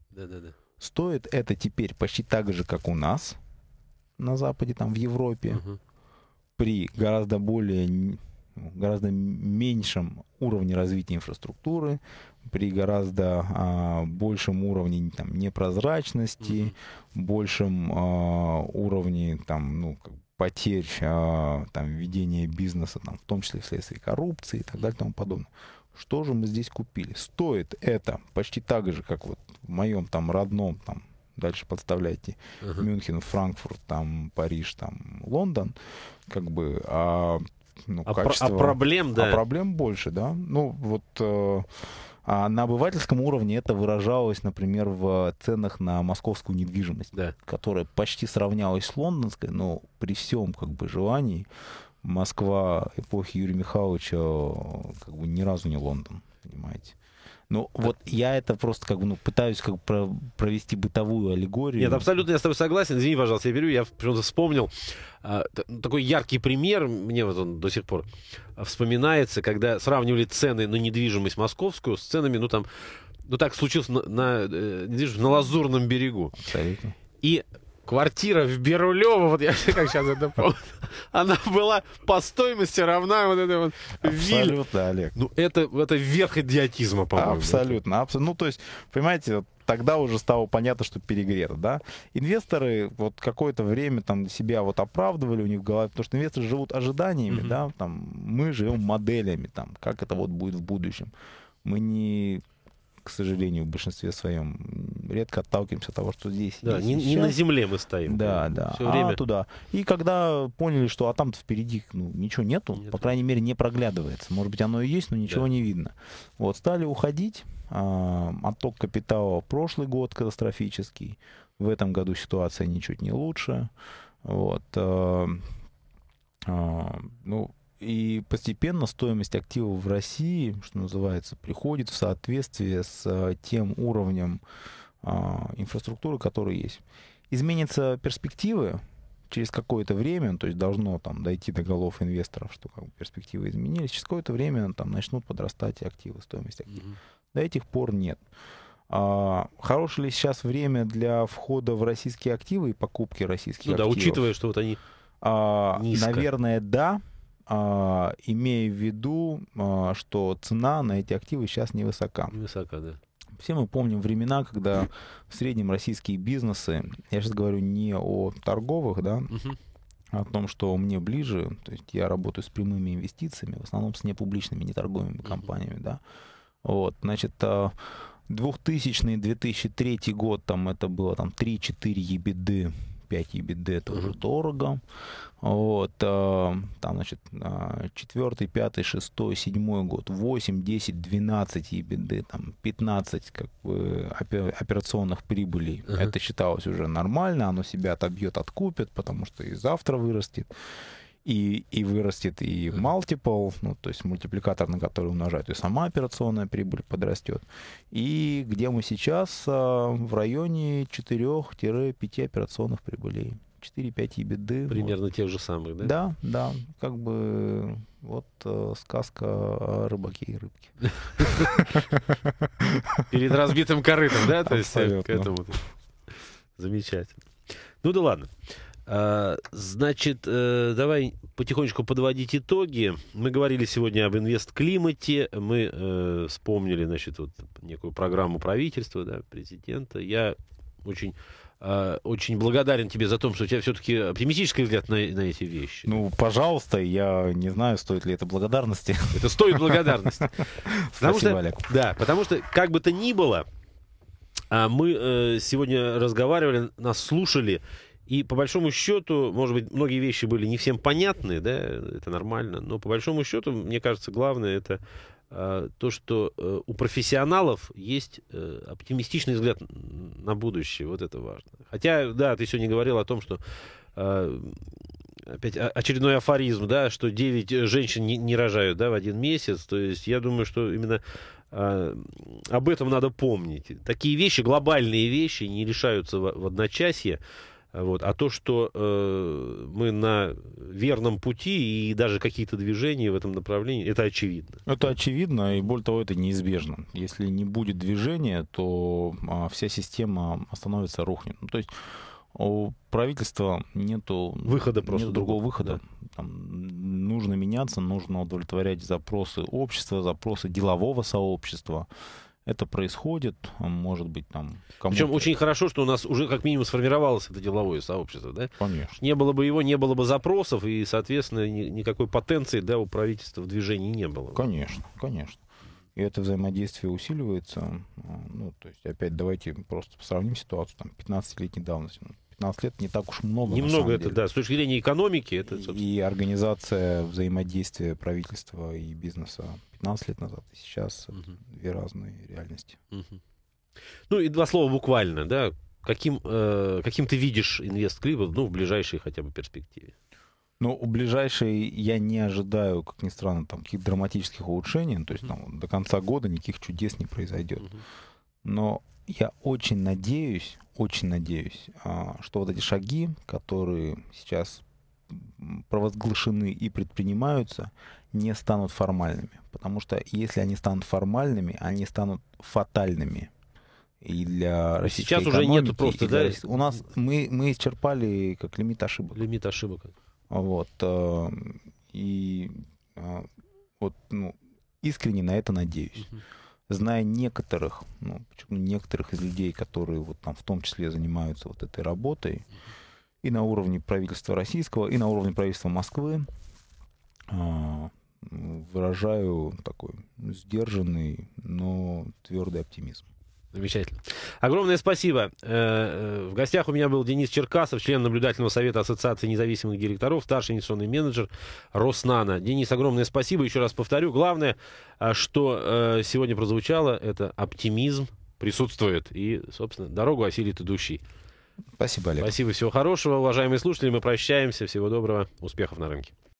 Да, да, да. Стоит это теперь почти так же, как у нас на Западе, там в Европе, угу. при гораздо более гораздо меньшем уровне развития инфраструктуры, при гораздо а, большем уровне там, непрозрачности, mm-hmm. большем а, уровне там, ну, как потерь а, там, ведения бизнеса, там, в том числе вследствие коррупции и так далее и тому подобное. Что же мы здесь купили? Стоит это почти так же, как вот в моем там родном там, дальше подставляйте uh-huh. Мюнхен, Франкфурт, там Париж, там Лондон, как бы, а ну, а качество... Про, а проблем, а да. А проблем больше, да. Ну, вот... Э, а на обывательском уровне это выражалось, например, в ценах на московскую недвижимость, да. которая почти сравнялась с лондонской, но при всем как бы желании Москва эпохи Юрия Михайловича э, как бы ни разу не Лондон понимаете. Ну, да. вот я это просто как бы ну, пытаюсь как бы провести бытовую аллегорию. Нет, абсолютно я с тобой согласен. Извини, пожалуйста, я беру, я почему-то вспомнил а, ну, такой яркий пример, мне вот он до сих пор вспоминается, когда сравнивали цены на недвижимость московскую с ценами, ну там, ну так случилось на, на, э, на, на Лазурном берегу. Абсолютно. И квартира в Берулево, вот я <laughs> как сейчас это помню, она была по стоимости равна вот этой вот вилле. Абсолютно, Олег. Ну, это, это верх идиотизма, по-моему. Абсолютно, абсолютно. Ну, то есть, понимаете, тогда уже стало понятно, что перегрето, да. Инвесторы вот какое-то время там себя вот оправдывали у них в голове, потому что инвесторы живут ожиданиями, mm-hmm. да, там мы живем моделями, там, как это вот будет в будущем. Мы не к сожалению, в большинстве своем редко отталкиваемся от того, что здесь. Да, не, не на земле мы стоим. Да, да. Все а время. туда. И когда поняли, что а там впереди ну, ничего нету, Нет. по крайней мере, не проглядывается. Может быть, оно и есть, но ничего да. не видно. Вот, стали уходить. А, отток капитала прошлый год катастрофический. В этом году ситуация ничуть не лучше. Вот. А, а, ну, и постепенно стоимость активов в России, что называется, приходит в соответствие с э, тем уровнем а, инфраструктуры, который есть. Изменятся перспективы через какое-то время, то есть должно там дойти до голов инвесторов, что как бы, перспективы изменились, через какое-то время там начнут подрастать активы, стоимость активов. Mm-hmm. До этих пор нет. А, хорошее ли сейчас время для входа в российские активы и покупки российских ну, активов? Да, учитывая, что вот они а, низко. Наверное, да, а, имея в виду, а, что цена на эти активы сейчас невысока. Невысока, да. Все мы помним времена, когда в среднем российские бизнесы, я сейчас говорю не о торговых, да, угу. о том, что мне ближе, то есть я работаю с прямыми инвестициями, в основном с непубличными, не торговыми угу. компаниями, да. Вот, значит, 2000-2003 год, там это было там 3-4 ебиды 5 EBITDA тоже дорого. Вот, э, там, значит, 4, 5, 6, 7 год, 8, 10, 12 EBITDA, там, 15 как бы, операционных прибылей. Угу. Это считалось уже нормально, оно себя отобьет, откупит, потому что и завтра вырастет и, и вырастет и multiple, ну, то есть мультипликатор, на который умножают, и сама операционная прибыль подрастет. И где мы сейчас? А, в районе 4-5 операционных прибылей. 4-5 ебеды. Примерно вот. тех же самых, да? Да, да. Как бы вот э, сказка о рыбаке и рыбке. <laughs> Перед разбитым корытом, да? То есть э, к этому. Замечательно. Ну да ладно. А, значит, э, давай потихонечку подводить итоги. Мы говорили сегодня об инвест-климате, мы э, вспомнили, значит, вот некую программу правительства, да, президента. Я очень а, очень благодарен тебе за то, что у тебя все-таки оптимистический взгляд на, на эти вещи. Ну, пожалуйста, я не знаю, стоит ли это благодарности. Это стоит благодарности. <laughs> Потому Спасибо, что, Олег. Да, потому что, как бы то ни было, а, мы э, сегодня разговаривали, нас слушали, и по большому счету, может быть, многие вещи были не всем понятны, да, это нормально, но по большому счету, мне кажется, главное это э, то, что э, у профессионалов есть э, оптимистичный взгляд на будущее, вот это важно. Хотя, да, ты сегодня говорил о том, что а, опять очередной афоризм, да, что 9 э, женщин не, не рожают, да, в один месяц. То есть я думаю, что именно э, об этом надо помнить. Такие вещи, глобальные вещи, не решаются в, в одночасье. Вот. А то, что э, мы на верном пути и даже какие-то движения в этом направлении, это очевидно. Это очевидно, и более того, это неизбежно. Если не будет движения, то а, вся система остановится, рухнет. Ну, то есть у правительства нету выхода просто нету другого, другого выхода. Да. Там, нужно меняться, нужно удовлетворять запросы общества, запросы делового сообщества это происходит, может быть, там... Причем очень хорошо, что у нас уже как минимум сформировалось это деловое сообщество, да? Конечно. Не было бы его, не было бы запросов, и, соответственно, ни, никакой потенции, да, у правительства в движении не было. Конечно, конечно. И это взаимодействие усиливается. А, ну, то есть, опять, давайте просто сравним ситуацию, там, 15-летней давности. Ну, 15 лет не так уж много. Немного это, деле. да. С точки зрения экономики это, собственно... И организация взаимодействия правительства и бизнеса 15 лет назад и сейчас угу. две разные реальности. Угу. Ну и два слова буквально, да. Каким, э, каким ты видишь инвест-клипов ну, в ближайшей хотя бы перспективе? Ну, у ближайшей я не ожидаю, как ни странно, там каких-то драматических улучшений. Ну, то есть там до конца года никаких чудес не произойдет. Но я очень надеюсь, очень надеюсь, а, что вот эти шаги, которые сейчас провозглашены и предпринимаются, не станут формальными. Потому что если они станут формальными, они станут фатальными и для российской Сейчас уже нету просто, да? У нас мы, мы исчерпали как лимит ошибок. Лимит ошибок. Вот. А, и а, вот, ну, искренне на это надеюсь. Угу зная некоторых, ну, почему некоторых из людей, которые вот там в том числе занимаются вот этой работой, и на уровне правительства российского, и на уровне правительства Москвы, а, выражаю такой сдержанный, но твердый оптимизм. Замечательно. Огромное спасибо. Э, э, в гостях у меня был Денис Черкасов, член наблюдательного совета Ассоциации независимых директоров, старший инвестиционный менеджер Роснана. Денис, огромное спасибо. Еще раз повторю, главное, э, что сегодня прозвучало, это оптимизм присутствует. И, собственно, дорогу осилит идущий. Спасибо, Олег. Спасибо, всего хорошего. Уважаемые слушатели, мы прощаемся. Всего доброго. Успехов на рынке.